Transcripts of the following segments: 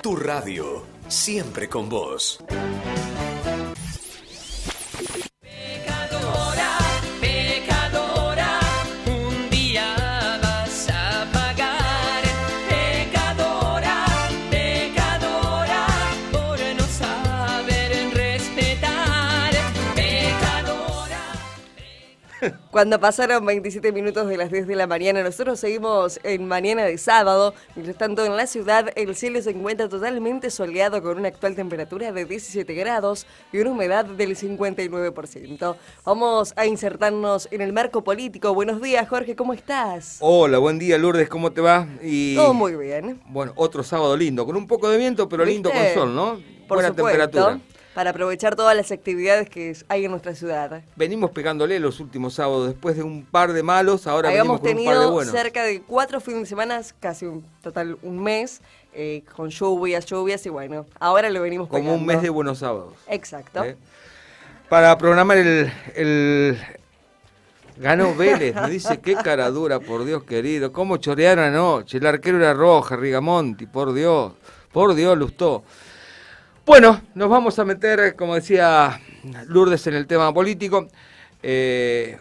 Tu radio, siempre con vos. Cuando pasaron 27 minutos de las 10 de la mañana, nosotros seguimos en mañana de sábado. Mientras tanto, en la ciudad, el cielo se encuentra totalmente soleado con una actual temperatura de 17 grados y una humedad del 59%. Vamos a insertarnos en el marco político. Buenos días, Jorge, ¿cómo estás? Hola, buen día, Lourdes, ¿cómo te va? Y... Todo muy bien. Bueno, otro sábado lindo, con un poco de viento, pero lindo con sol, ¿no? Por Buena temperatura para aprovechar todas las actividades que hay en nuestra ciudad. Venimos pegándole los últimos sábados, después de un par de malos, ahora Habíamos venimos un par de buenos. cerca de cuatro fines de semana, casi un total un mes, eh, con lluvias, lluvias y bueno, ahora lo venimos Como un mes de buenos sábados. Exacto. ¿Eh? Para programar el, Ganó Vélez, me dice, qué cara dura, por Dios querido. ¿Cómo chorearon anoche? El arquero era Roja, Rigamonti, por Dios. Por Dios, Lustó. Bueno, nos vamos a meter, como decía Lourdes, en el tema político. Eh,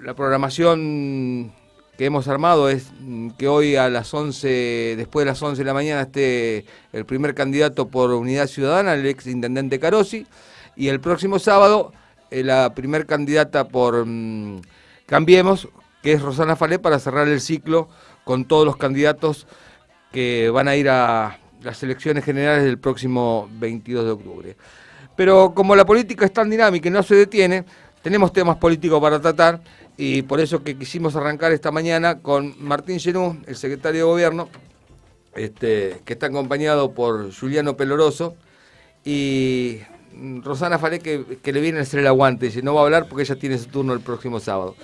la programación que hemos armado es mm, que hoy a las 11, después de las 11 de la mañana, esté el primer candidato por Unidad Ciudadana, el ex intendente Carosi, y el próximo sábado eh, la primer candidata por mm, Cambiemos, que es Rosana Falé, para cerrar el ciclo con todos los candidatos que van a ir a las elecciones generales del próximo 22 de octubre. Pero como la política es tan dinámica y no se detiene, tenemos temas políticos para tratar y por eso que quisimos arrancar esta mañana con Martín Genú, el secretario de Gobierno, este, que está acompañado por Juliano Peloroso y Rosana Faré, que, le viene a hacer el aguante, dice, no va a hablar porque ella tiene su turno el próximo sábado.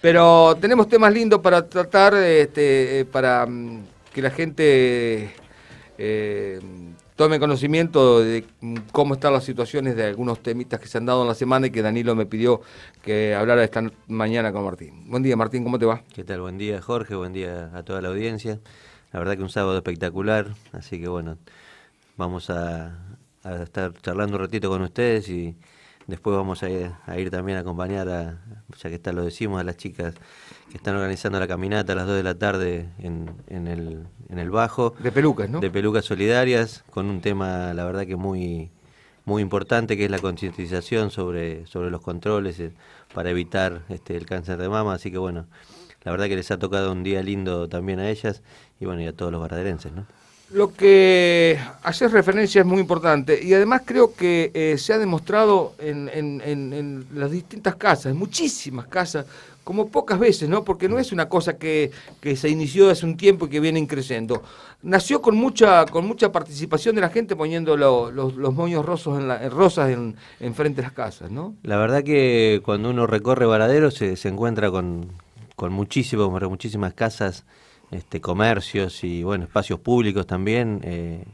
Pero tenemos temas lindos para tratar, este, eh, para mm, que la gente eh, tome conocimiento de mm, cómo están las situaciones de algunos temitas que se han dado en la semana y que Danilo me pidió que hablara esta mañana con Martín. Buen día, Martín, ¿cómo te va? ¿Qué tal? Buen día, Jorge, buen día a toda la audiencia. La verdad que un sábado espectacular, así que bueno, vamos a, a estar charlando un ratito con ustedes y Después vamos a, ir también a acompañar, a, ya que está, lo decimos, a las chicas que están organizando la caminata a las 2 de la tarde en, en, el, en el Bajo. De pelucas, ¿no? De pelucas solidarias, con un tema, la verdad que muy, muy importante, que es la concientización sobre, sobre los controles eh, para evitar este, el cáncer de mama. Así que bueno, la verdad que les ha tocado un día lindo también a ellas y bueno, y a todos los baraderenses ¿no? Lo que haces referencia es muy importante y además creo que eh, se ha demostrado en, las distintas casas, en muchísimas casas, como pocas veces, ¿no? Porque no es una cosa que, se inició hace un tiempo y que viene creciendo. Nació con mucha, con mucha participación de la gente poniendo los, moños rosos en rosas en, frente de las casas, ¿no? La verdad que cuando uno recorre Varadero se, encuentra con, con muchísimas, muchísimas casas este, comercios y bueno, espacios públicos también eh,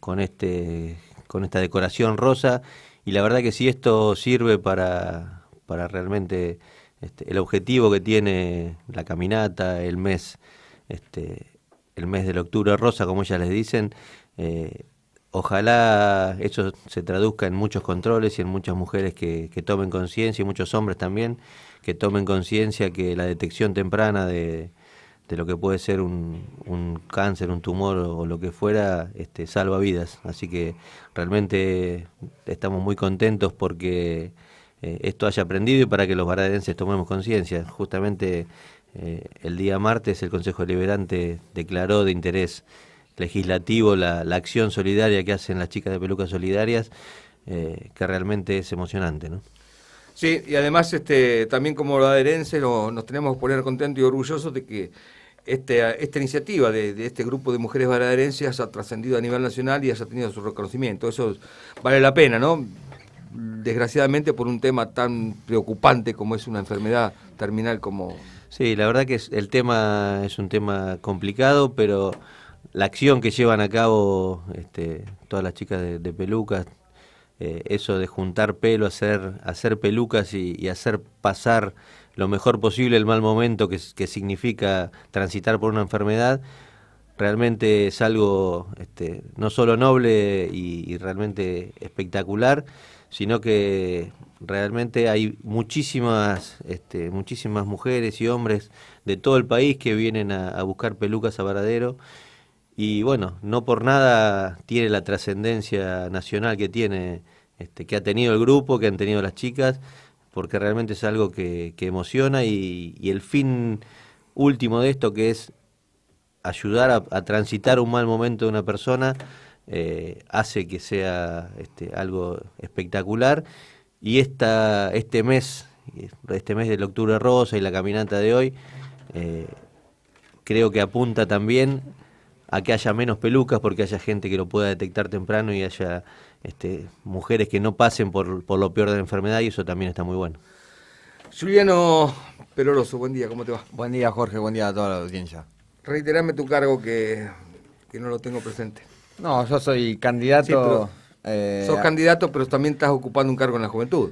con, este, con esta decoración rosa. Y la verdad que si esto sirve para, para realmente este, el objetivo que tiene la caminata, el mes, este, el mes del octubre rosa, como ellas les dicen, eh, ojalá eso se traduzca en muchos controles y en muchas mujeres que tomen conciencia y muchos hombres también que tomen conciencia que la detección temprana de, de este, lo que puede ser un, cáncer, un tumor o lo que fuera, este, salva vidas. Así que realmente estamos muy contentos porque eh, esto haya aprendido y para que los varadenses tomemos conciencia. Justamente eh, el día martes el Consejo Deliberante declaró de interés legislativo la, acción solidaria que hacen las chicas de pelucas solidarias, eh, que realmente es emocionante. Sí, y además este, también como baraderenses nos tenemos que poner contentos y orgullosos de que esta iniciativa de, este grupo de mujeres paraderencias ha trascendido a nivel nacional y ha tenido su reconocimiento. Eso vale la pena, ¿no? Desgraciadamente por un tema tan preocupante como es una enfermedad terminal como... Sí, la verdad que el tema es un tema complicado, pero la acción que llevan a cabo este, todas las chicas de, pelucas, eh, eso de juntar pelo, hacer, hacer pelucas y hacer pasar lo mejor posible el mal momento que, significa transitar por una enfermedad, realmente es algo este, no solo noble y, realmente espectacular, sino que realmente hay muchísimas, este, muchísimas mujeres y hombres de todo el país que vienen a, buscar pelucas a Varadero y bueno, no por nada tiene la trascendencia nacional que tiene, este, que ha tenido el grupo, que han tenido las chicas, porque realmente es algo que, emociona y, el fin último de esto, que es ayudar a, transitar un mal momento de una persona, eh, hace que sea este, algo espectacular. Y esta, este mes, este mes del Octubre Rosa y la caminata de hoy, eh, creo que apunta también a que haya menos pelucas porque haya gente que lo pueda detectar temprano y haya este, mujeres que no pasen por, por lo peor de la enfermedad y eso también está muy bueno. Juliano Peloroso, buen día, ¿cómo te va? Buen día, Jorge, buen día a toda la audiencia. Reiterame tu cargo que, no lo tengo presente. No, yo soy candidato. Eh, sos candidato, pero también estás ocupando un cargo en la juventud.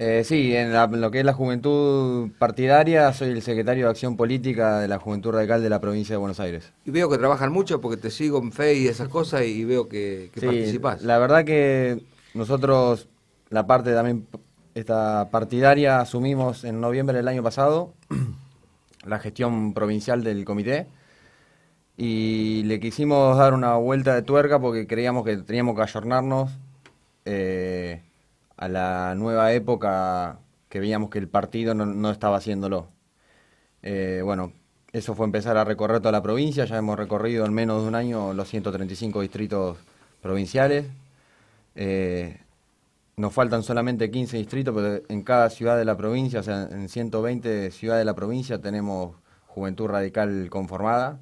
Eh, sí, en, lo que es la juventud partidaria, soy el secretario de Acción Política de la Juventud Radical de la provincia de Buenos Aires. Y veo que trabajan mucho porque te sigo en fe y esas cosas y veo que, que sí, La verdad que nosotros, la parte también, esta partidaria, asumimos en noviembre del año pasado la gestión provincial del comité y le quisimos dar una vuelta de tuerca porque creíamos que teníamos que ayornarnos. Eh, a la nueva época que veíamos que el partido no, estaba haciéndolo. Eh, bueno, eso fue empezar a recorrer toda la provincia, ya hemos recorrido en menos de un año los 135 distritos provinciales. Eh, nos faltan solamente 15 distritos, pero en cada ciudad de la provincia, o sea, en 120 ciudades de la provincia tenemos Juventud Radical conformada,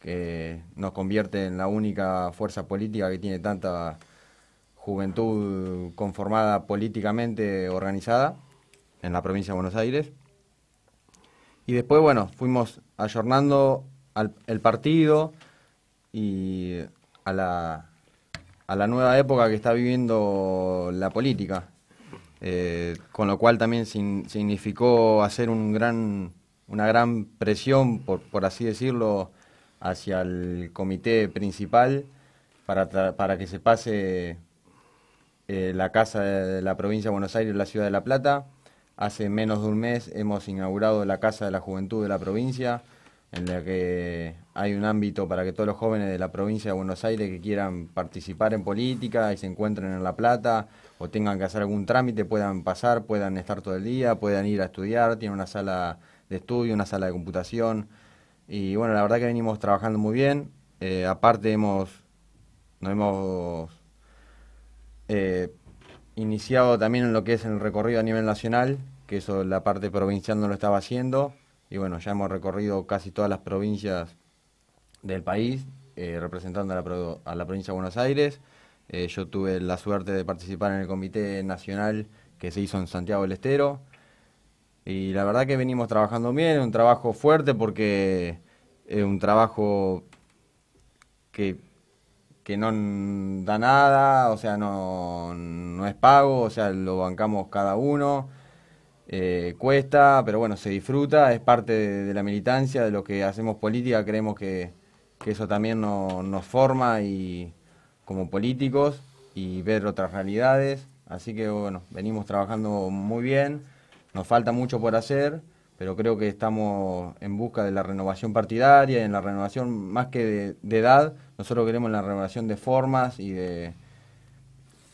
que nos convierte en la única fuerza política que tiene tanta juventud conformada políticamente organizada en la provincia de Buenos Aires. Y después, bueno, fuimos ayornando al partido y a la, a la nueva época que está viviendo la política. Eh, con lo cual también significó hacer un gran, una gran presión, por, así decirlo, hacia el comité principal para, para que se pase eh, la Casa de la Provincia de Buenos Aires, la Ciudad de La Plata. Hace menos de un mes hemos inaugurado la Casa de la Juventud de la provincia, en la que hay un ámbito para que todos los jóvenes de la provincia de Buenos Aires que quieran participar en política y se encuentren en La Plata o tengan que hacer algún trámite puedan pasar, puedan estar todo el día, puedan ir a estudiar, tiene una sala de estudio, una sala de computación. Y bueno, la verdad que venimos trabajando muy bien. Eh, aparte hemos, nos hemos eh, iniciado también en lo que es el recorrido a nivel nacional, que eso la parte provincial no lo estaba haciendo, y bueno, ya hemos recorrido casi todas las provincias del país, eh, representando a la, provincia de Buenos Aires. Eh, yo tuve la suerte de participar en el comité nacional que se hizo en Santiago del Estero. Y la verdad que venimos trabajando bien, un trabajo fuerte porque es un trabajo que que no da nada, o sea, no, es pago, o sea, lo bancamos cada uno. Eh, cuesta, pero bueno, se disfruta, es parte de, la militancia, de lo que hacemos política, creemos que, eso también nos forma y como políticos y ver otras realidades. Así que bueno, venimos trabajando muy bien, nos falta mucho por hacer, pero creo que estamos en busca de la renovación partidaria, en la renovación más que de, edad, nosotros queremos la renovación de formas y de,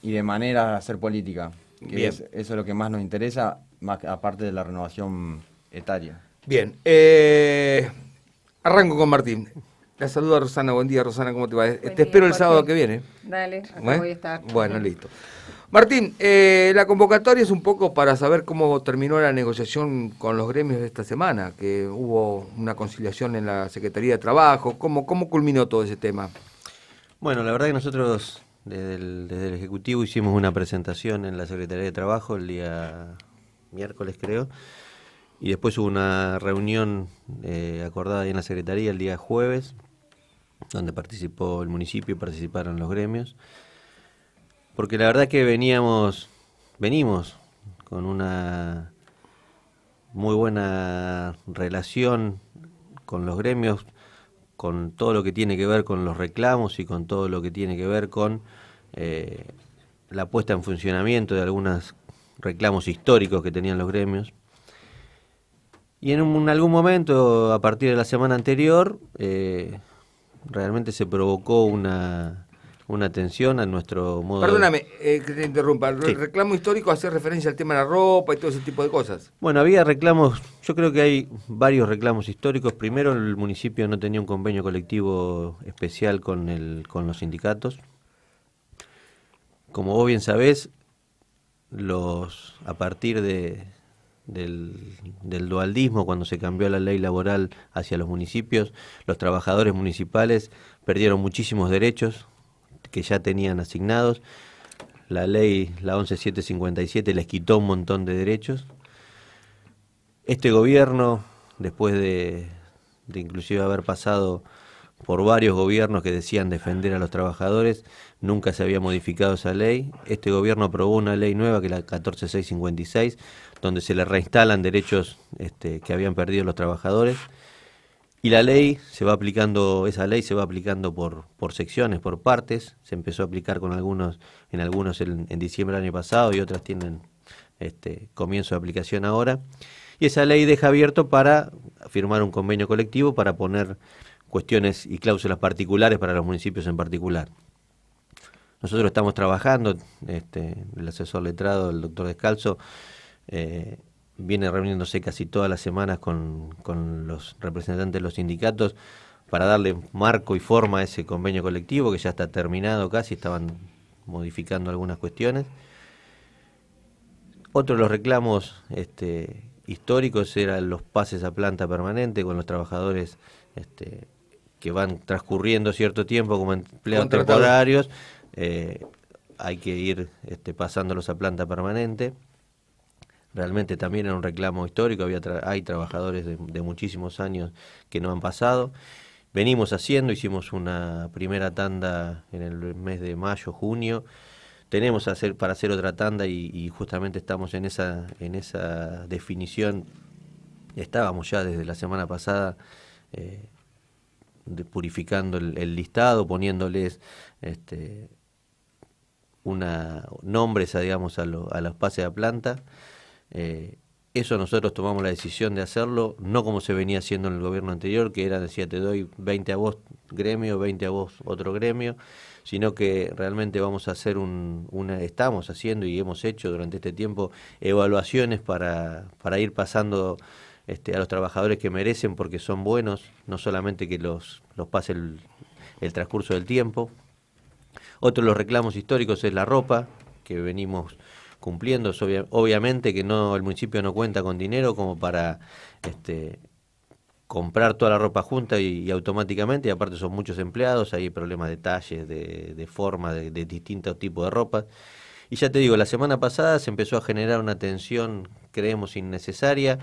y de maneras de hacer política. eso es lo que más nos interesa, más aparte de la renovación etaria. Bien, eh, arranco con Martín. La saluda Rosana, buen día Rosana, ¿cómo te va? te espero el sábado que viene. Dale, acá ¿Eh? voy a estar. Bueno, listo. Martín, eh, la convocatoria es un poco para saber cómo terminó la negociación con los gremios de esta semana, que hubo una conciliación en la Secretaría de Trabajo, ¿cómo, cómo culminó todo ese tema? Bueno, la verdad que nosotros desde el, Ejecutivo hicimos una presentación en la Secretaría de Trabajo el día miércoles creo, y después hubo una reunión eh, acordada ahí en la Secretaría el día jueves donde participó el municipio, y participaron los gremios, porque la verdad que veníamos, venimos con una muy buena relación con los gremios, con todo lo que tiene que ver con los reclamos y con todo lo que tiene que ver con eh, la puesta en funcionamiento de algunos reclamos históricos que tenían los gremios. Y en, algún momento, a partir de la semana anterior, eh, realmente se provocó una, una tensión a nuestro modo Perdóname eh, que te interrumpa. El reclamo histórico hace referencia al tema de la ropa y todo ese tipo de cosas. Bueno, había reclamos, yo creo que hay varios reclamos históricos. Primero, el municipio no tenía un convenio colectivo especial con, el, con los sindicatos. Como vos bien sabés, los, a partir de, del, dualdismo, cuando se cambió la ley laboral hacia los municipios, los trabajadores municipales perdieron muchísimos derechos que ya tenían asignados. La ley, la 11757, les quitó un montón de derechos. Este gobierno, después de, inclusive haber pasado por varios gobiernos que decían defender a los trabajadores, nunca se había modificado esa ley. Este gobierno aprobó una ley nueva, que es la 14656, donde se les reinstalan derechos este, que habían perdido los trabajadores. Y la ley se va aplicando, esa ley se va aplicando por, por secciones, por partes. Se empezó a aplicar con algunos, en algunos en, diciembre del año pasado y otras tienen este, comienzo de aplicación ahora. Y esa ley deja abierto para firmar un convenio colectivo para poner cuestiones y cláusulas particulares para los municipios en particular. Nosotros estamos trabajando, este, el asesor letrado, el doctor Descalzo, eh, viene reuniéndose casi todas las semanas con, los representantes de los sindicatos para darle marco y forma a ese convenio colectivo que ya está terminado casi, estaban modificando algunas cuestiones. Otro de los reclamos este, históricos eran los pases a planta permanente con los trabajadores este, que van transcurriendo cierto tiempo como empleados temporarios. Eh, hay que ir este, pasándolos a planta permanente realmente también era un reclamo histórico, había hay trabajadores de, muchísimos años que no han pasado. Venimos haciendo, hicimos una primera tanda en el mes de mayo, junio. Tenemos para hacer otra tanda y, justamente estamos en esa, definición. Estábamos ya desde la semana pasada eh, purificando el, listado, poniéndoles este, una, nombres a, digamos, a, a los pases a planta. Eh, eso nosotros tomamos la decisión de hacerlo, no como se venía haciendo en el gobierno anterior, que era, decía, te doy 20 a vos gremio, 20 a vos otro gremio, sino que realmente vamos a hacer un, una, estamos haciendo y hemos hecho durante este tiempo evaluaciones para, ir pasando este, a los trabajadores que merecen porque son buenos, no solamente que los, los pase el, el transcurso del tiempo. Otro de los reclamos históricos es la ropa, que venimos cumpliendo. obviamente que no el municipio no cuenta con dinero como para este, comprar toda la ropa junta y, automáticamente, y aparte son muchos empleados, hay problemas de talles, de, forma, de, distintos tipos de ropa. Y ya te digo, la semana pasada se empezó a generar una tensión, creemos, innecesaria.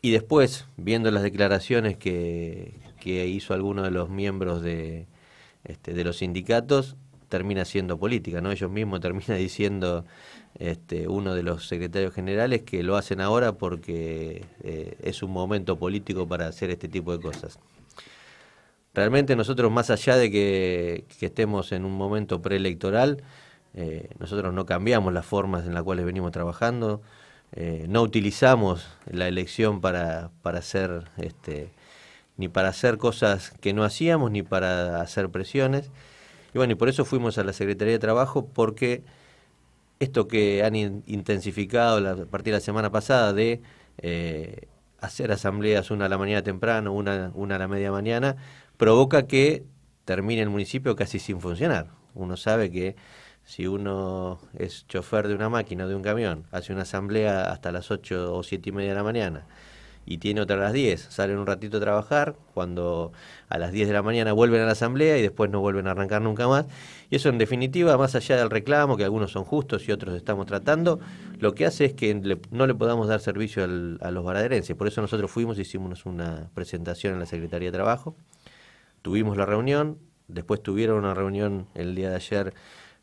Y después, viendo las declaraciones que, hizo alguno de los miembros de, este, de los sindicatos, termina siendo política, ¿no? Ellos mismos terminan diciendo este, uno de los secretarios generales que lo hacen ahora porque eh, es un momento político para hacer este tipo de cosas. Realmente nosotros, más allá de que, estemos en un momento preelectoral, eh, nosotros no cambiamos las formas en las cuales venimos trabajando, eh, no utilizamos la elección para, para hacer este, ni para hacer cosas que no hacíamos, ni para hacer presiones. Y bueno, y por eso fuimos a la Secretaría de Trabajo, porque esto que han intensificado a partir de la semana pasada de eh, hacer asambleas una a la mañana temprano, una, a la media mañana, provoca que termine el municipio casi sin funcionar. Uno sabe que si uno es chofer de una máquina, o de un camión, hace una asamblea hasta las 8 o 7 y media de la mañana, y tiene otra a las 10. Salen un ratito a trabajar, cuando a las 10 de la mañana vuelven a la asamblea y después no vuelven a arrancar nunca más. Y eso en definitiva, más allá del reclamo, que algunos son justos y otros estamos tratando, lo que hace es que no le podamos dar servicio a los varaderenses. Por eso nosotros fuimos, hicimos una presentación en la Secretaría de Trabajo, tuvimos la reunión, después tuvieron una reunión el día de ayer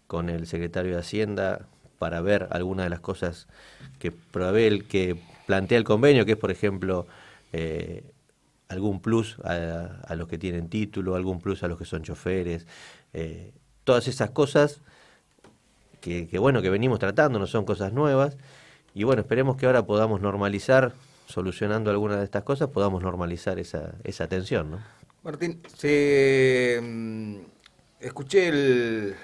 con el secretario de Hacienda para ver algunas de las cosas que probé el que plantea el convenio, que es, por ejemplo, eh, algún plus a, los que tienen título, algún plus a los que son choferes, eh, todas esas cosas que, bueno, que venimos tratando, no son cosas nuevas. Y bueno, esperemos que ahora podamos normalizar, solucionando alguna de estas cosas, podamos normalizar esa, esa tensión, ¿no? Martín, se... Mm, escuché el,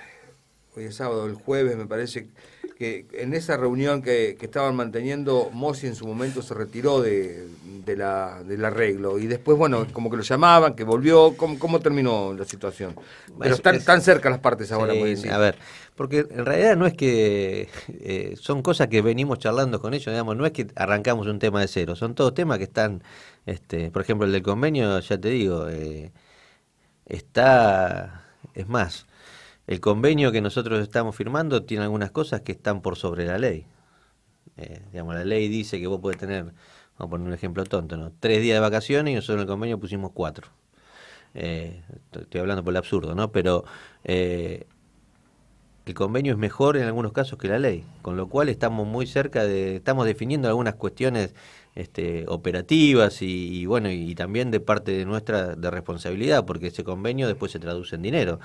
hoy es sábado, el jueves me parece que en esa reunión que, estaban manteniendo, Mossi en su momento se retiró de, la, del arreglo y después, bueno, como que lo llamaban, que volvió, ¿cómo, terminó la situación? Pero están tan cerca las partes ahora, a decir. A ver, porque en realidad no es que eh, son cosas que venimos charlando con ellos, digamos, no es que arrancamos un tema de cero, son todos temas que están, este, por ejemplo, el del convenio, ya te digo, eh, está, es más, el convenio que nosotros estamos firmando tiene algunas cosas que están por sobre la ley. Eh, digamos, la ley dice que vos podés tener, vamos a poner un ejemplo tonto, ¿no? tres días de vacaciones y nosotros en el convenio pusimos cuatro. Eh, estoy hablando por el absurdo, ¿no? Pero eh, el convenio es mejor en algunos casos que la ley, con lo cual estamos muy cerca de, estamos definiendo algunas cuestiones este, operativas y, bueno, y, también de parte de nuestra de responsabilidad, porque ese convenio después se traduce en dinero.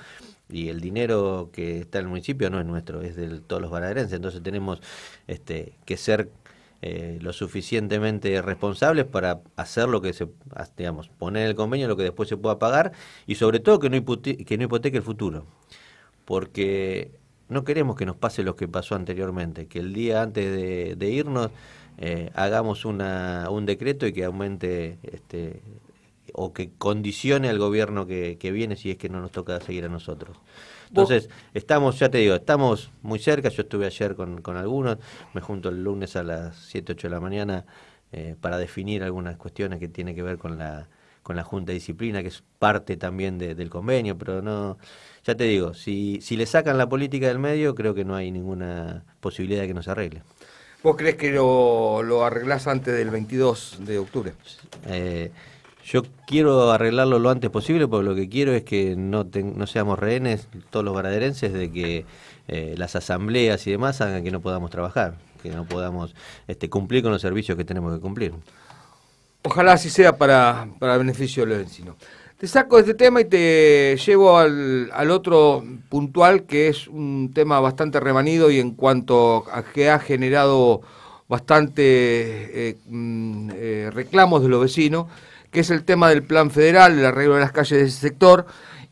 Y el dinero que está en el municipio no es nuestro, es de todos los baraderenses. Entonces tenemos este, que ser eh, lo suficientemente responsables para hacer lo que se, ah, digamos, poner en el convenio lo que después se pueda pagar y sobre todo que no hipoteque el futuro. Porque no queremos que nos pase lo que pasó anteriormente, que el día antes de, irnos eh, hagamos un decreto y que aumente este, o que condicione al gobierno que, viene si es que no nos toca seguir a nosotros. Entonces, estamos, ya te digo, estamos muy cerca, yo estuve ayer con, algunos, me junto el lunes a las 7, 8 de la mañana eh, para definir algunas cuestiones que tienen que ver con la con la Junta de Disciplina, que es parte también del convenio, pero no, ya te digo, si, si le sacan la política del medio, creo que no hay ninguna posibilidad de que nos arregle. ¿Vos crees que lo, lo arreglás antes del 22 de octubre? Eh, yo quiero arreglarlo lo antes posible porque lo que quiero es que no, no seamos rehenes, todos los baraderenses, de que eh, las asambleas y demás hagan que no podamos trabajar, que no podamos este, cumplir con los servicios que tenemos que cumplir. Ojalá así sea para, para beneficio de los vecinos. Te saco de este tema y te llevo al, otro puntual, que es un tema bastante remanido y en cuanto a que ha generado bastante eh, mm, eh, reclamos de los vecinos, que es el tema del plan federal, el arreglo de las calles de ese sector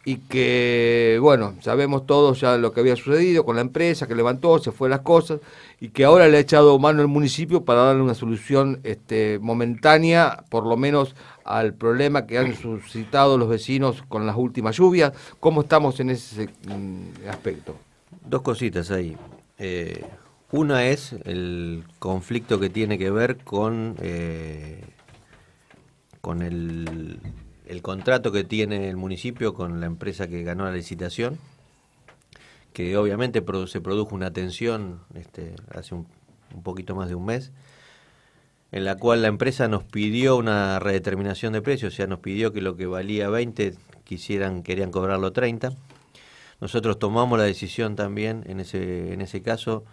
y que, bueno, sabemos todos ya lo que había sucedido con la empresa, que levantó, se fue las cosas, y que ahora le ha echado mano el municipio para darle una solución este, momentánea, por lo menos al problema que han suscitado los vecinos con las últimas lluvias. ¿Cómo estamos en ese mm, aspecto? Dos cositas ahí. Eh, una es el conflicto que tiene que ver con, eh, con el el contrato que tiene el municipio con la empresa que ganó la licitación, que obviamente se produjo una tensión este, hace un, poquito más de un mes, en la cual la empresa nos pidió una redeterminación de precios, o sea, nos pidió que lo que valía 20 quisieran querían cobrarlo 30. Nosotros tomamos la decisión también en ese en ese caso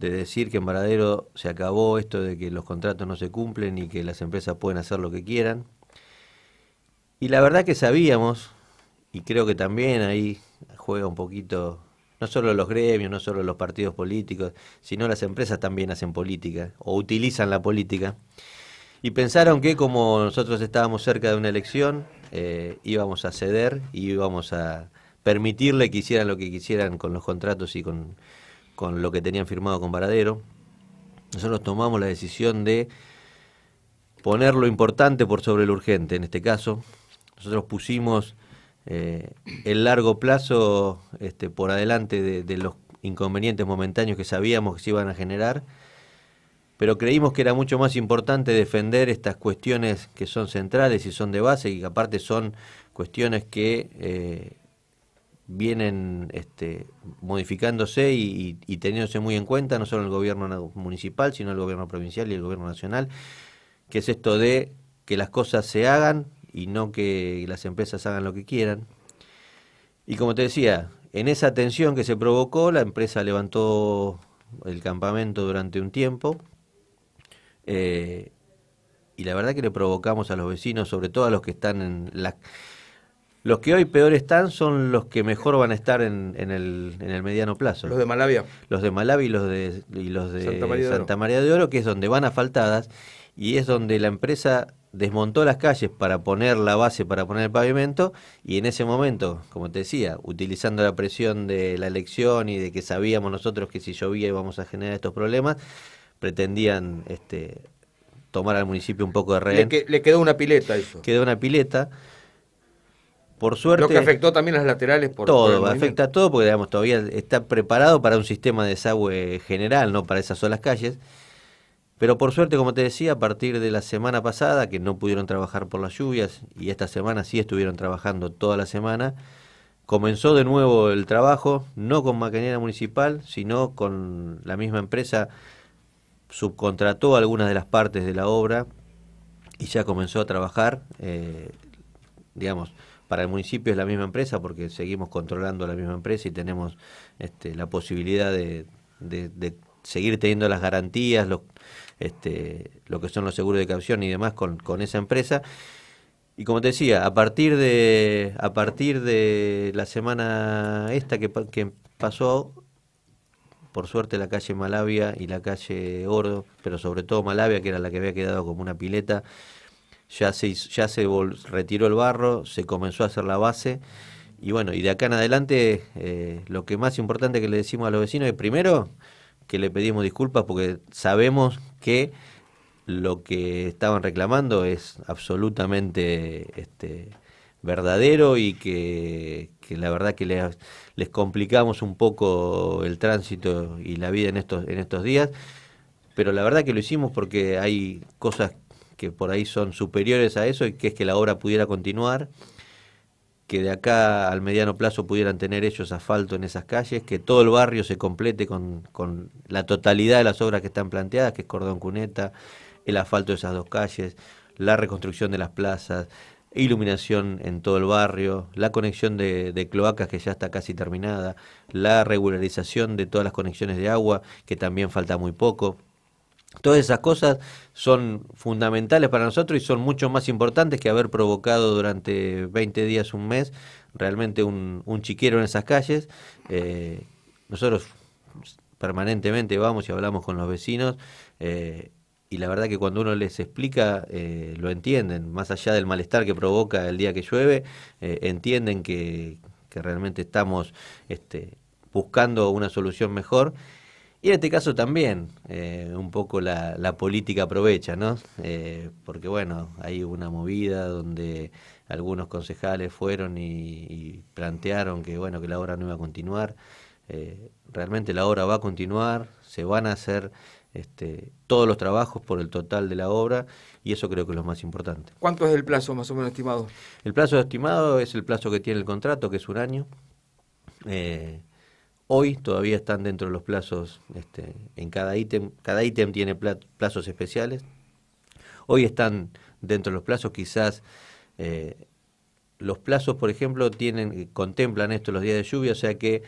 de decir que en Varadero se acabó esto de que los contratos no se cumplen y que las empresas pueden hacer lo que quieran. Y la verdad que sabíamos, y creo que también ahí juega un poquito, no solo los gremios, no solo los partidos políticos, sino las empresas también hacen política o utilizan la política. Y pensaron que como nosotros estábamos cerca de una elección, eh, íbamos a ceder y íbamos a permitirle que hicieran lo que quisieran con los contratos y con, con lo que tenían firmado con Varadero. Nosotros tomamos la decisión de poner lo importante por sobre lo urgente, en este caso, nosotros pusimos eh, el largo plazo este, por adelante de, los inconvenientes momentáneos que sabíamos que se iban a generar, pero creímos que era mucho más importante defender estas cuestiones que son centrales y son de base y que aparte son cuestiones que eh, vienen este, modificándose y, y teniéndose muy en cuenta, no solo el gobierno municipal, sino el gobierno provincial y el gobierno nacional, que es esto de que las cosas se hagan y no que las empresas hagan lo que quieran. Y como te decía, en esa tensión que se provocó, la empresa levantó el campamento durante un tiempo eh, y la verdad que le provocamos a los vecinos, sobre todo a los que están en la... Los que hoy peor están son los que mejor van a estar en, el, mediano plazo. Los de Malavia. Los de Malavia y los de, los Santa, María de, Santa María de Oro, que es donde van asfaltadas y es donde la empresa desmontó las calles para poner la base, para poner el pavimento, y en ese momento, como te decía, utilizando la presión de la elección y de que sabíamos nosotros que si llovía íbamos a generar estos problemas, pretendían este, tomar al municipio un poco de rehén. Le, quedó una pileta eso. Quedó una pileta. Por suerte. Lo que afectó también las laterales por todo. afecta a todo porque digamos, todavía está preparado para un sistema de desagüe general, no para esas solas calles. Pero por suerte, como te decía, a partir de la semana pasada, que no pudieron trabajar por las lluvias, y esta semana sí estuvieron trabajando toda la semana, comenzó de nuevo el trabajo, no con Maquinera Municipal, sino con la misma empresa, subcontrató algunas de las partes de la obra y ya comenzó a trabajar, eh, digamos, para el municipio es la misma empresa porque seguimos controlando la misma empresa y tenemos este, la posibilidad de, seguir teniendo las garantías, los, este, lo que son los seguros de capción y demás con, esa empresa. Y como te decía, a partir de, a partir de la semana esta que, pasó, por suerte la calle Malavia y la calle Oro, pero sobre todo Malavia, que era la que había quedado como una pileta, ya se, ya se retiró el barro, se comenzó a hacer la base. Y bueno, y de acá en adelante, eh, lo que más importante que le decimos a los vecinos es primero que le pedimos disculpas porque sabemos que lo que estaban reclamando es absolutamente este, verdadero y que, la verdad que les, complicamos un poco el tránsito y la vida en estos, en estos días, pero la verdad que lo hicimos porque hay cosas que por ahí son superiores a eso y que es que la obra pudiera continuar que de acá al mediano plazo pudieran tener ellos asfalto en esas calles, que todo el barrio se complete con, la totalidad de las obras que están planteadas, que es Cordón Cuneta, el asfalto de esas dos calles, la reconstrucción de las plazas, iluminación en todo el barrio, la conexión de, cloacas que ya está casi terminada, la regularización de todas las conexiones de agua, que también falta muy poco. Todas esas cosas son fundamentales para nosotros y son mucho más importantes que haber provocado durante 20 días, un mes, realmente un, un chiquero en esas calles. Eh, nosotros permanentemente vamos y hablamos con los vecinos eh, y la verdad que cuando uno les explica eh, lo entienden, más allá del malestar que provoca el día que llueve, entienden que, que realmente estamos este, buscando una solución mejor y en este caso también, eh, un poco la, política aprovecha, ¿no? Eh, porque bueno, hay una movida donde algunos concejales fueron y, plantearon que bueno, que la obra no iba a continuar. Eh, realmente la obra va a continuar, se van a hacer este, todos los trabajos por el total de la obra y eso creo que es lo más importante. ¿Cuánto es el plazo más o menos estimado? El plazo estimado es el plazo que tiene el contrato, que es un año. Hoy todavía están dentro de los plazos, este, en cada ítem, cada ítem tiene plazos especiales. Hoy están dentro de los plazos, quizás eh, los plazos, por ejemplo, tienen, contemplan esto los días de lluvia, o sea que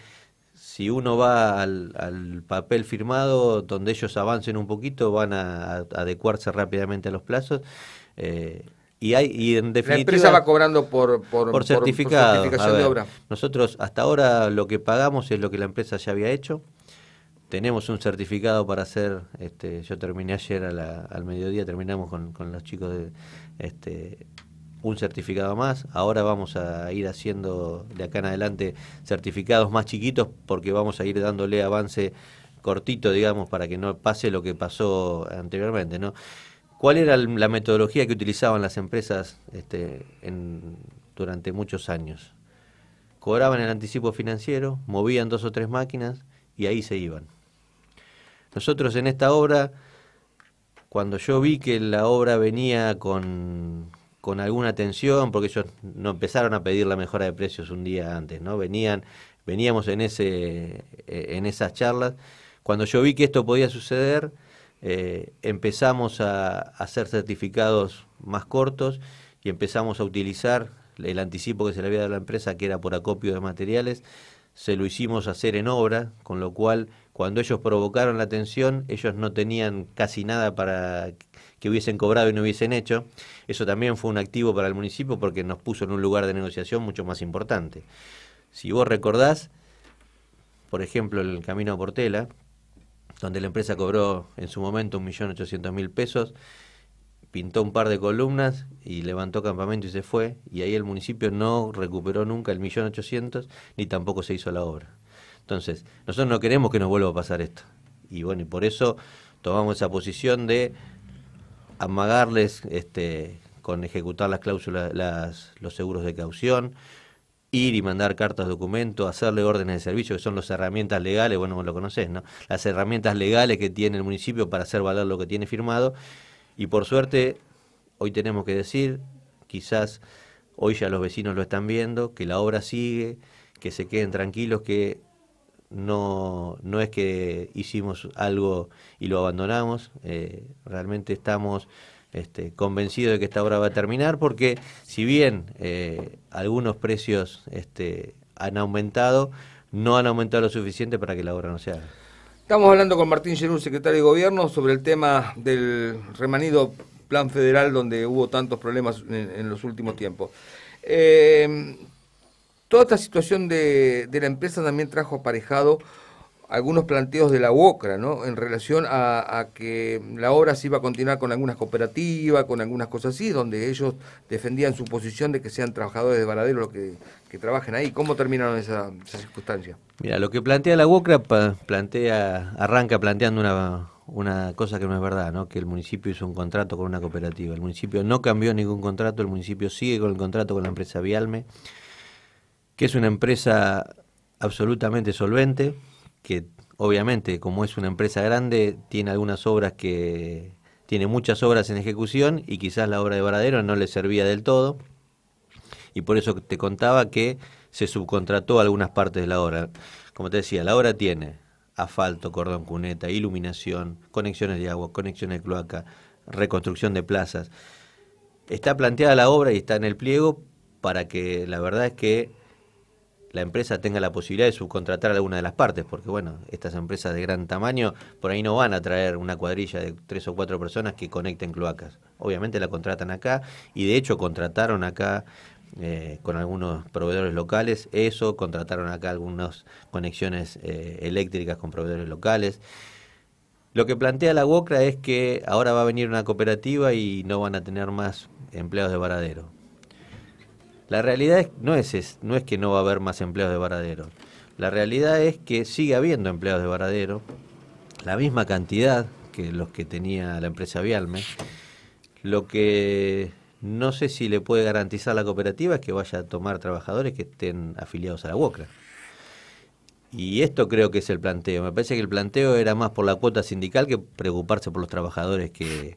si uno va al, papel firmado, donde ellos avancen un poquito, van a, adecuarse rápidamente a los plazos. Eh, y, hay, en La empresa va cobrando por, por, certificado. de obra. Nosotros hasta ahora lo que pagamos es lo que la empresa ya había hecho. Tenemos un certificado para hacer, este, yo terminé ayer al mediodía, terminamos con, los chicos de este, un certificado más. Ahora vamos a ir haciendo de acá en adelante certificados más chiquitos porque vamos a ir dándole avance cortito, digamos, para que no pase lo que pasó anteriormente, ¿no? ¿Cuál era la metodología que utilizaban las empresas este, durante muchos años? Cobraban el anticipo financiero, movían dos o tres máquinas y ahí se iban. Nosotros en esta obra, cuando yo vi que la obra venía con, alguna tensión, porque ellos no empezaron a pedir la mejora de precios un día antes, Venían, veníamos e, en esas charlas. Cuando yo vi que esto podía suceder, eh, empezamos a, hacer certificados más cortos y empezamos a utilizar el anticipo que se le había dado a la empresa, que era por acopio de materiales, se lo hicimos hacer en obra, con lo cual cuando ellos provocaron la tensión, ellos no tenían casi nada para que hubiesen cobrado y no hubiesen hecho. Eso también fue un activo para el municipio porque nos puso en un lugar de negociación mucho más importante. Si vos recordás, por ejemplo, el camino a Portela, donde la empresa cobró en su momento 1.800.000 pesos, pintó un par de columnas y levantó campamento y se fue, y ahí el municipio no recuperó nunca el 1.800.000 ni tampoco se hizo la obra. Entonces, nosotros no queremos que nos vuelva a pasar esto. Y bueno, y por eso tomamos esa posición de amagarles este, con ejecutar las cláusulas, los seguros de caución, ir y mandar cartas, documentos, hacerle órdenes de servicio, que son las herramientas legales, bueno, vos lo conocés, ¿no? Las herramientas legales que tiene el municipio para hacer valer lo que tiene firmado. Y por suerte, hoy tenemos que decir, quizás hoy ya los vecinos lo están viendo, que la obra sigue, que se queden tranquilos, que no, no es que hicimos algo y lo abandonamos, eh, realmente estamos este, convencido de que esta obra va a terminar, porque si bien eh, algunos precios este, han aumentado, no han aumentado lo suficiente para que la obra no se haga. Estamos hablando con Martín Gerú, secretario de Gobierno, sobre el tema del remanido plan federal donde hubo tantos problemas en, los últimos tiempos. Eh, toda esta situación de la empresa también trajo aparejado algunos planteos de la UOCRA, ¿no? En relación a, que la obra se iba a continuar con algunas cooperativas, con algunas cosas así, donde ellos defendían su posición de que sean trabajadores de Varadero los que, que trabajen ahí. ¿Cómo terminaron esas circunstancias? Mira, lo que plantea la UOCRA plantea, arranca planteando una, una cosa que no es verdad, ¿no? Que el municipio hizo un contrato con una cooperativa. El municipio no cambió ningún contrato, el municipio sigue con el contrato con la empresa Vialme, que es una empresa absolutamente solvente que obviamente como es una empresa grande, tiene algunas obras que tiene muchas obras en ejecución y quizás la obra de Varadero no le servía del todo. Y por eso te contaba que se subcontrató algunas partes de la obra. Como te decía, la obra tiene asfalto, cordón cuneta, iluminación, conexiones de agua, conexiones de cloaca, reconstrucción de plazas. Está planteada la obra y está en el pliego para que la verdad es que la empresa tenga la posibilidad de subcontratar alguna de las partes, porque bueno, estas empresas de gran tamaño por ahí no van a traer una cuadrilla de tres o cuatro personas que conecten cloacas. Obviamente la contratan acá y de hecho contrataron acá eh, con algunos proveedores locales, eso, contrataron acá algunas conexiones eh, eléctricas con proveedores locales. Lo que plantea la UOCRA es que ahora va a venir una cooperativa y no van a tener más empleados de varadero. La realidad es, no, es, no es que no va a haber más empleos de varadero. La realidad es que sigue habiendo empleos de varadero, la misma cantidad que los que tenía la empresa Vialme. Lo que no sé si le puede garantizar la cooperativa es que vaya a tomar trabajadores que estén afiliados a la UOCRA. Y esto creo que es el planteo. Me parece que el planteo era más por la cuota sindical que preocuparse por los trabajadores que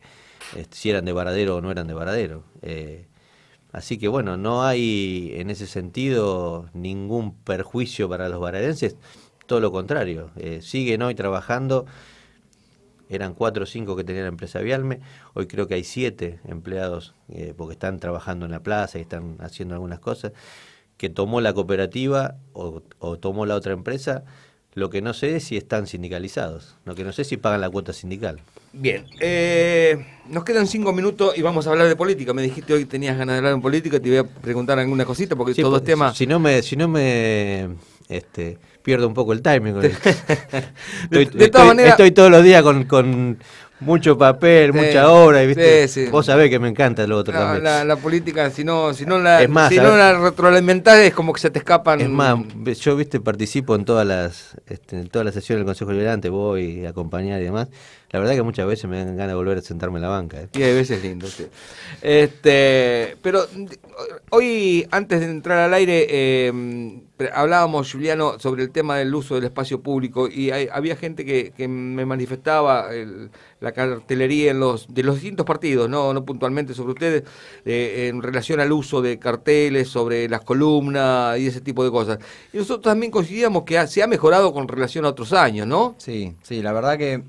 eh, si eran de varadero o no eran de varadero. Eh, Así que bueno, no hay en ese sentido ningún perjuicio para los baradenses, todo lo contrario, eh, siguen hoy trabajando, eran cuatro o cinco que tenía la empresa Vialme, hoy creo que hay siete empleados eh, porque están trabajando en la plaza y están haciendo algunas cosas, que tomó la cooperativa o tomó la otra empresa lo que no sé es si están sindicalizados, lo que no sé es si pagan la cuota sindical. Bien, eh, nos quedan cinco minutos y vamos a hablar de política. Me dijiste hoy que tenías ganas de hablar en política, y te voy a preguntar alguna cosita porque sí, todos temas... Si no me... Si no me este, pierdo un poco el timing. estoy, todas maneras, estoy todos los días con mucho papel, mucha obra, y ¿viste? Vos sabés que me encanta el otro La, política, si no, si no la, es es como que se te escapan. Es más, yo viste participo en todas las, este, en todas las sesiones del Consejo Liberante, voy a acompañar y demás. La verdad que muchas veces me dan ganas de volver a sentarme en la banca. Eh. Y hay veces lindo, Este, pero hoy, antes de entrar al aire, em, hablábamos, Juliano, sobre el tema del uso del espacio público y había gente que, me manifestaba la cartelería en los, de los distintos partidos, no, no puntualmente sobre ustedes, en relación al uso de carteles, sobre las columnas y ese tipo de cosas. Y nosotros también coincidíamos que se ha mejorado con relación a otros años, ¿no? Sí, sí, la verdad que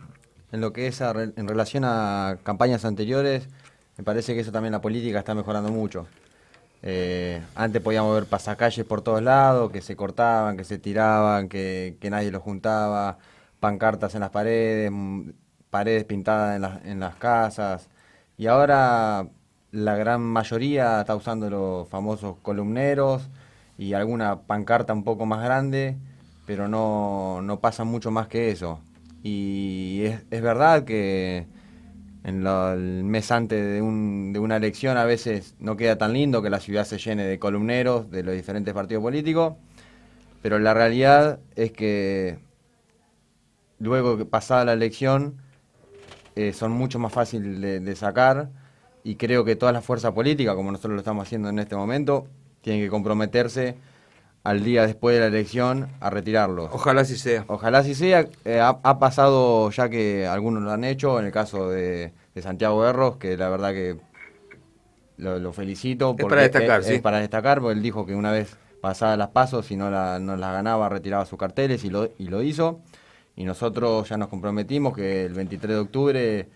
en lo que es en relación a campañas anteriores, me parece que eso también la política está mejorando mucho. Eh, antes podíamos ver pasacalles por todos lados, que se cortaban, que se tiraban, que, nadie los juntaba, pancartas en las paredes, mm, paredes pintadas en, en las casas. Y ahora la gran mayoría está usando los famosos columneros y alguna pancarta un poco más grande, pero no pasa mucho más que eso. Y es, verdad que en el mes antes de, una elección a veces no queda tan lindo que la ciudad se llene de columneros de los diferentes partidos políticos, pero la realidad es que luego que pasada la elección eh, son mucho más fáciles de, de sacar y creo que todas las fuerzas políticas, como nosotros lo estamos haciendo en este momento, tienen que comprometerse al día después de la elección a retirarlos. Ojalá sí sea. Ojalá sí sea. Eh, ha, pasado ya que algunos lo han hecho, en el caso de, Santiago Berros, que la verdad que lo, felicito. es para destacar, ¿sí? es para destacar, porque él dijo que una vez pasadas las pasos, si no, las ganaba, retiraba sus carteles y lo, hizo. Y nosotros ya nos comprometimos que el 23 de octubre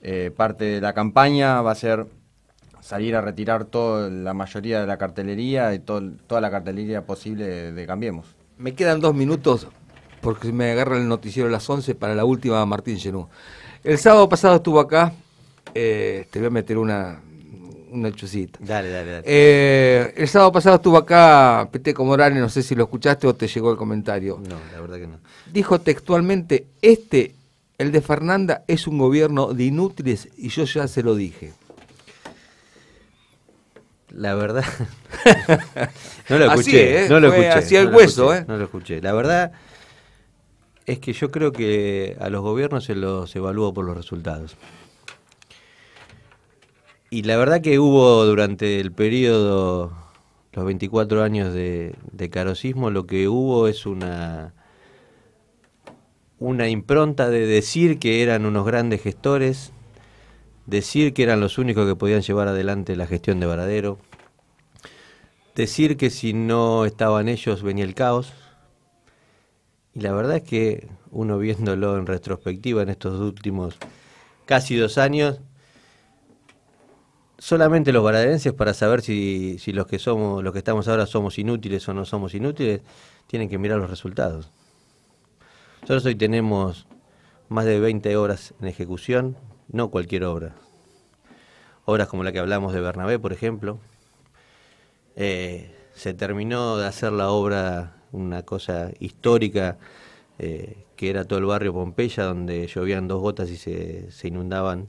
eh, parte de la campaña va a ser salir a retirar toda la mayoría de la cartelería y toda la cartelería posible de, Cambiemos. Me quedan dos minutos porque me agarra el noticiero a las 11 para la última Martín Genú. El sábado pasado estuvo acá, eh, te voy a meter una, una Dale, dale, dale. Eh, el sábado pasado estuvo acá Pete Comorales, no sé si lo escuchaste o te llegó el comentario. No, la verdad que no. Dijo textualmente, este, el de Fernanda, es un gobierno de inútiles y yo ya se lo dije. La verdad. no lo escuché. No lo escuché. el hueso, ¿eh? No lo escuché. La verdad es que yo creo que a los gobiernos se los evalúa por los resultados. Y la verdad que hubo durante el periodo, los 24 años de, de carosismo, lo que hubo es una una impronta de decir que eran unos grandes gestores, decir que eran los únicos que podían llevar adelante la gestión de Varadero, decir que si no estaban ellos venía el caos. Y la verdad es que uno viéndolo en retrospectiva en estos últimos casi dos años, solamente los baraderenses para saber si, si los que somos, los que estamos ahora somos inútiles o no somos inútiles, tienen que mirar los resultados. Nosotros hoy tenemos más de 20 horas en ejecución, no cualquier obra. Obras como la que hablamos de Bernabé, por ejemplo. Eh, se terminó de hacer la obra, una cosa histórica, eh, que era todo el barrio Pompeya, donde llovían dos gotas y se, inundaban.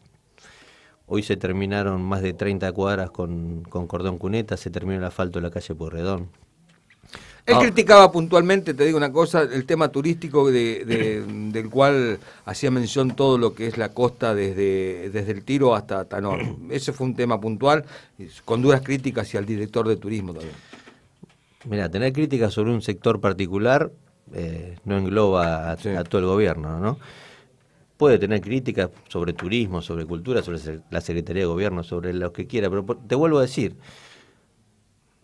Hoy se terminaron más de 30 cuadras con, con cordón cuneta, se terminó el asfalto de la calle Porredón él ah. criticaba puntualmente, te digo una cosa, el tema turístico del cual hacía mención todo lo que es la costa desde, desde el tiro hasta Tanor. Ese fue un tema puntual, con duras críticas y al director de turismo también. Mira, tener críticas sobre un sector particular eh, no engloba a, todo el gobierno, ¿no? Puede tener críticas sobre turismo, sobre cultura, sobre la Secretaría de Gobierno, sobre lo que quiera, pero te vuelvo a decir,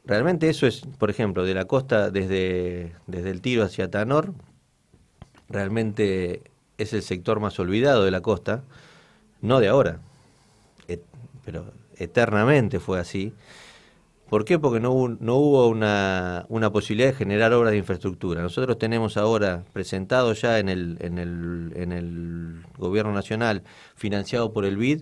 Realmente eso es, por ejemplo, de la costa desde, desde el tiro hacia Tanor, realmente es el sector más olvidado de la costa, no de ahora, pero eternamente fue así. ¿Por qué? Porque no hubo, no hubo una, posibilidad de generar obras de infraestructura. Nosotros tenemos ahora presentado ya en en el, en el Gobierno Nacional, financiado por el BID,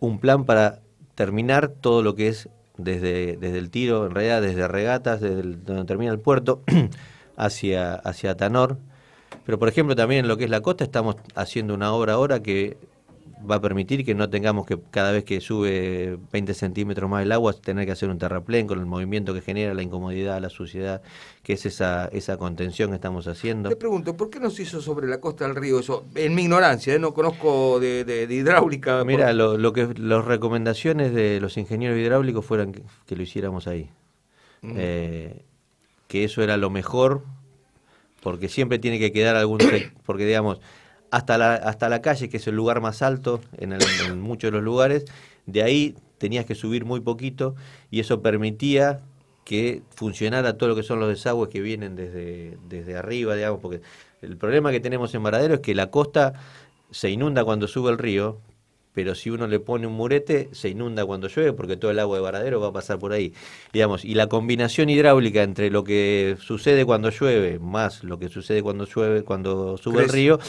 un plan para terminar todo lo que es desde, el tiro, en realidad desde regatas, desde donde termina el puerto, hacia, hacia Tanor. Pero por ejemplo también en lo que es la costa estamos haciendo una obra ahora que va a permitir que no tengamos que cada vez que sube 20 centímetros más el agua tener que hacer un terraplén con el movimiento que genera la incomodidad, la suciedad, que es esa, esa contención que estamos haciendo. Te pregunto, ¿por qué no se hizo sobre la costa del río eso? En mi ignorancia, ¿eh? no conozco de, hidráulica. Mira, lo, lo, que las recomendaciones de los ingenieros hidráulicos fueran que, lo hiciéramos ahí. Mm. Eh, que eso era lo mejor, porque siempre tiene que quedar algún... porque digamos hasta la, calle, que es el lugar más alto en, muchos de los lugares. De ahí tenías que subir muy poquito y eso permitía que funcionara todo lo que son los desagües que vienen desde, desde arriba, digamos, porque el problema que tenemos en Varadero es que la costa se inunda cuando sube el río, pero si uno le pone un murete, se inunda cuando llueve porque todo el agua de Varadero va a pasar por ahí. Digamos, y la combinación hidráulica entre lo que sucede cuando llueve más lo que sucede cuando llueve, cuando sube el río,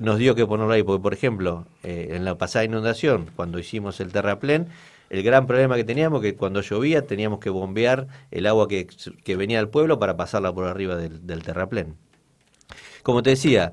nos dio que ponerlo ahí, porque por ejemplo, eh, en la pasada inundación, cuando hicimos el terraplén, el gran problema que teníamos que cuando llovía teníamos que bombear el agua que, venía al pueblo para pasarla por arriba del, terraplén. Como te decía,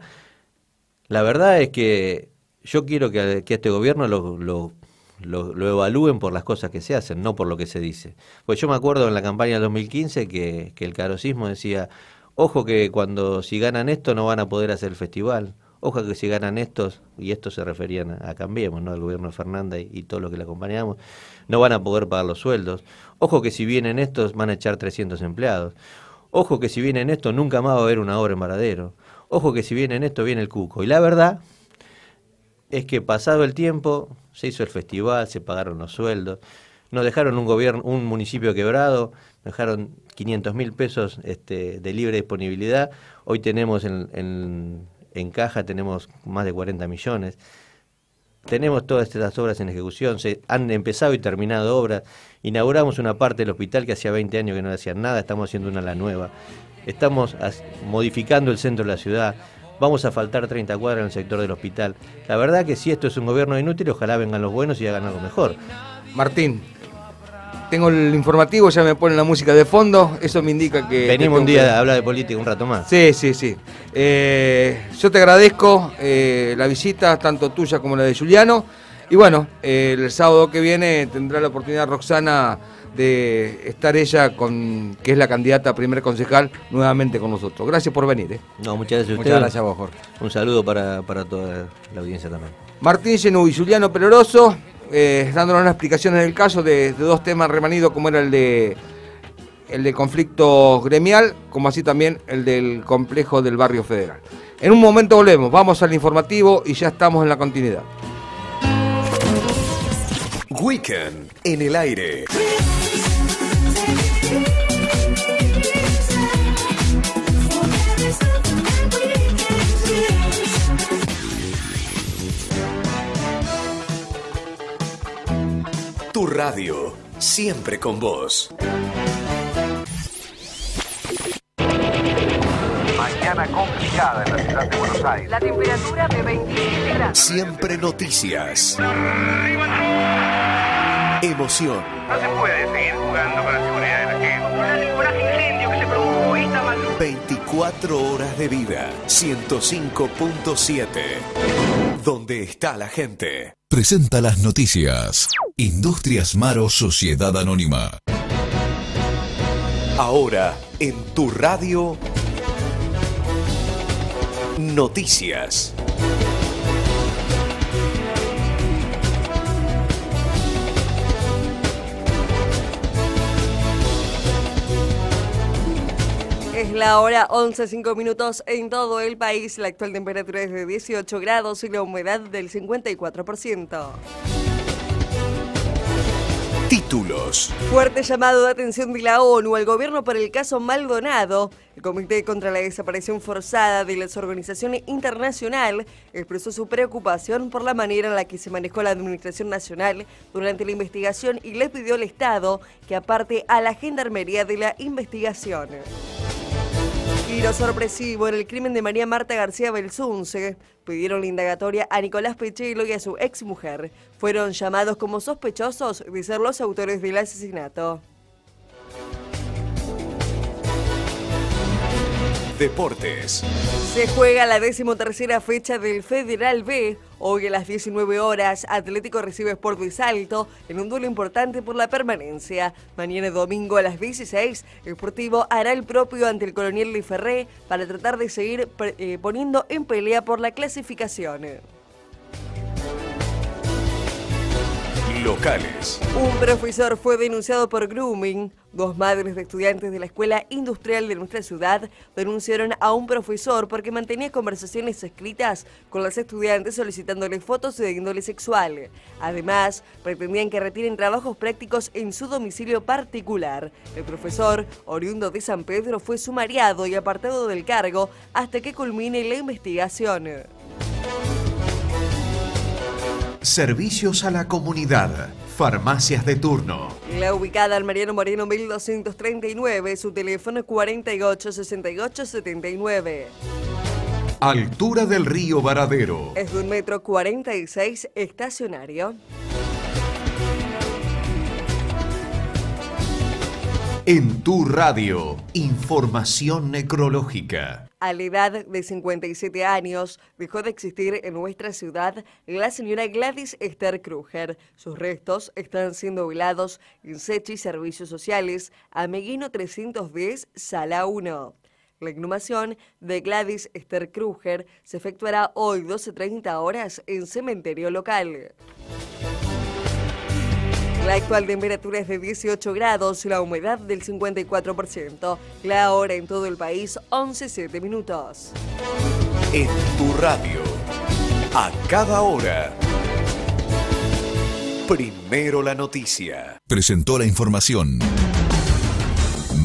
la verdad es que yo quiero que, este gobierno lo, evalúen por las cosas que se hacen, no por lo que se dice. Pues yo me acuerdo en la campaña del 2015 que, que el carosismo decía, ojo que cuando si ganan esto no van a poder hacer el festival Ojo que si ganan estos, y estos se referían a, Cambiemos, ¿no? al gobierno de Fernández y, todos todo lo que le acompañamos, no van a poder pagar los sueldos. Ojo que si vienen estos, van a echar 300 empleados. Ojo que si vienen estos, nunca más va a haber una obra en Maradero. Ojo que si vienen estos, viene el cuco. Y la verdad es que pasado el tiempo, se hizo el festival, se pagaron los sueldos, nos dejaron un, gobierno, un municipio quebrado, nos dejaron 500 mil pesos este, de libre disponibilidad. Hoy tenemos en en caja tenemos más de 40 millones. Tenemos todas estas obras en ejecución, se han empezado y terminado obras. Inauguramos una parte del hospital que hacía 20 años que no hacía hacían nada, estamos haciendo una la nueva. Estamos modificando el centro de la ciudad. Vamos a faltar 30 cuadras en el sector del hospital. La verdad que si esto es un gobierno inútil, ojalá vengan los buenos y hagan algo mejor. Martín, tengo el informativo, ya me ponen la música de fondo, eso me indica que... Venimos un día a hablar de política un rato más. Sí, sí, sí. Eh, yo te agradezco eh, la visita, tanto tuya como la de Juliano, y bueno, el sábado que viene tendrá la oportunidad Roxana de estar ella, con, que es la candidata a primer concejal, nuevamente con nosotros. Gracias por venir. Eh. No, muchas gracias a usted. Muchas gracias a vos, Jorge. Un saludo para, para toda la audiencia también. Martín Genú y Juliano Peloroso, eh, dándonos una explicación en el caso de, dos temas remanidos como era el de el de conflicto gremial, como así también el del complejo del barrio federal. En un momento volvemos, vamos al informativo y ya estamos en la continuidad. Weekend en el aire. Radio, siempre con vos. Mañana complicada en la ciudad de Buenos Aires. La temperatura de 27 grados. Siempre noticias. Emoción. No se puede seguir jugando con la seguridad de la gente. incendio que se produjo 24 horas de vida, 105.7. ¿Dónde está la gente. Presenta las noticias. Industrias Maro Sociedad Anónima. Ahora, en tu radio, noticias. Es la hora 11, 5 minutos en todo el país. La actual temperatura es de 18 grados y la humedad del 54%. Fuerte llamado de atención de la ONU al gobierno por el caso Maldonado. El Comité contra la Desaparición Forzada de las Organizaciones Internacionales expresó su preocupación por la manera en la que se manejó la Administración Nacional durante la investigación y les pidió al Estado que aparte a la Gendarmería de la investigación. Giro sorpresivo en el crimen de María Marta García Belsunce. Pidieron la indagatoria a Nicolás Pechelo y a su mujer. Fueron llamados como sospechosos de ser los autores del asesinato. deportes. Se juega la decimotercera fecha del Federal B. Hoy a las 19 horas, Atlético recibe Sport Salto en un duelo importante por la permanencia. Mañana domingo a las 16, el Sportivo hará el propio ante el Colonial Ferré para tratar de seguir eh, poniendo en pelea por la clasificación. Un profesor fue denunciado por grooming. Dos madres de estudiantes de la escuela industrial de nuestra ciudad denunciaron a un profesor porque mantenía conversaciones escritas con las estudiantes solicitándoles fotos de índole sexual. Además, pretendían que retiren trabajos prácticos en su domicilio particular. El profesor, oriundo de San Pedro, fue sumariado y apartado del cargo hasta que culmine la investigación. Servicios a la comunidad. Farmacias de turno. La ubicada al Mariano Moreno 1239, su teléfono es 486879. Altura del río Varadero. Es de un metro 46 estacionario. En tu radio, información necrológica. A la edad de 57 años dejó de existir en nuestra ciudad la señora Gladys Esther Kruger. Sus restos están siendo velados en Sechi Servicios Sociales, Ameguino 310, Sala 1. La inhumación de Gladys Esther Kruger se efectuará hoy 12.30 horas en cementerio local. La actual temperatura es de 18 grados y la humedad del 54%. La hora en todo el país, 11.7 minutos. En tu radio, a cada hora. Primero la noticia. Presentó la información.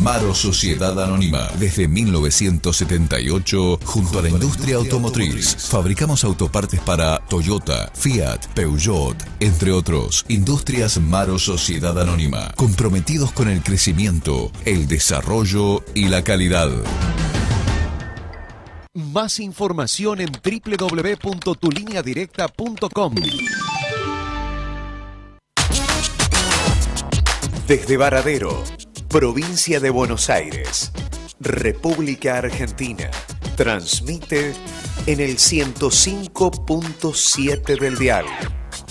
Maro Sociedad Anónima. Desde 1978, junto a la industria automotriz, fabricamos autopartes para Toyota, Fiat, Peugeot, entre otros. Industrias Maro Sociedad Anónima, comprometidos con el crecimiento, el desarrollo y la calidad. Más información en www.tulineadirecta.com. Desde Varadero Provincia de Buenos Aires, República Argentina. Transmite en el 105.7 del dial.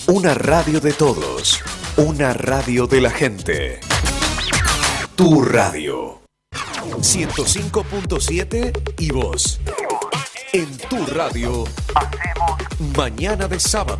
Una radio de todos, una radio de la gente. Tu radio. 105.7 y vos. En tu radio. Mañana de sábado.